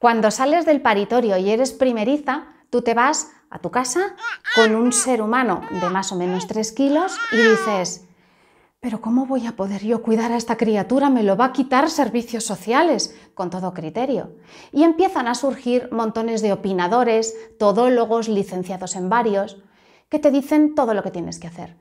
Cuando sales del paritorio y eres primeriza, tú te vas a tu casa con un ser humano de más o menos 3 kilos y dices, pero ¿cómo voy a poder yo cuidar a esta criatura? Me lo va a quitar servicios sociales, con todo criterio. Y empiezan a surgir montones de opinadores, todólogos, licenciados en varios, que te dicen todo lo que tienes que hacer.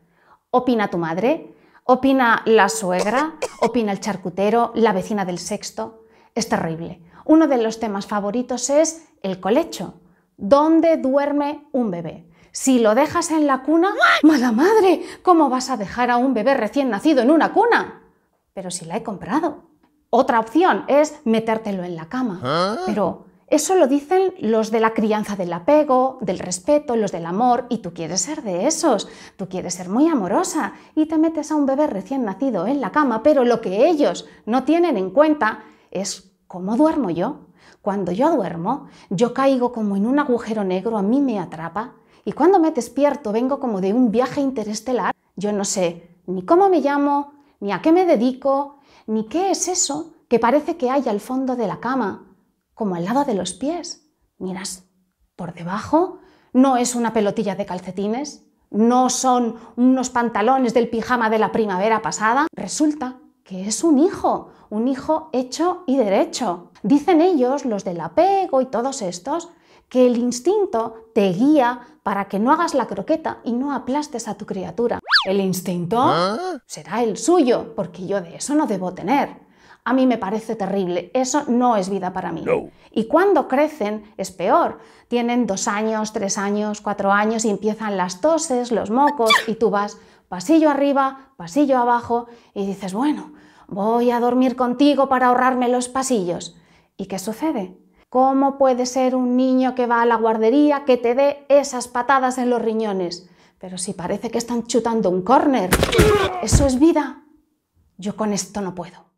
Opina tu madre, opina la suegra, opina el charcutero, la vecina del sexto es terrible. Uno de los temas favoritos es el colecho. ¿Dónde duerme un bebé? Si lo dejas en la cuna, ¡mala madre! ¿Cómo vas a dejar a un bebé recién nacido en una cuna? Pero si la he comprado. Otra opción es metértelo en la cama. ¿Ah? Pero eso lo dicen los de la crianza del apego, del respeto, los del amor, y tú quieres ser de esos. Tú quieres ser muy amorosa y te metes a un bebé recién nacido en la cama, pero lo que ellos no tienen en cuenta es ¿Cómo duermo yo? Cuando yo duermo, yo caigo como en un agujero negro, a mí me atrapa, y cuando me despierto vengo como de un viaje interestelar. Yo no sé ni cómo me llamo, ni a qué me dedico, ni qué es eso que parece que hay al fondo de la cama, como al lado de los pies. Miras, por debajo no es una pelotilla de calcetines, no son unos pantalones del pijama de la primavera pasada. Resulta que es un hijo, un hijo hecho y derecho. Dicen ellos, los del apego y todos estos, que el instinto te guía para que no hagas la croqueta y no aplastes a tu criatura. El instinto ¿Ah? será el suyo, porque yo de eso no debo tener a mí me parece terrible, eso no es vida para mí. Y cuando crecen es peor, tienen dos años, tres años, cuatro años y empiezan las toses, los mocos y tú vas pasillo arriba, pasillo abajo y dices, bueno, voy a dormir contigo para ahorrarme los pasillos. ¿Y qué sucede? ¿Cómo puede ser un niño que va a la guardería que te dé esas patadas en los riñones? Pero si parece que están chutando un córner. Eso es vida. Yo con esto no puedo.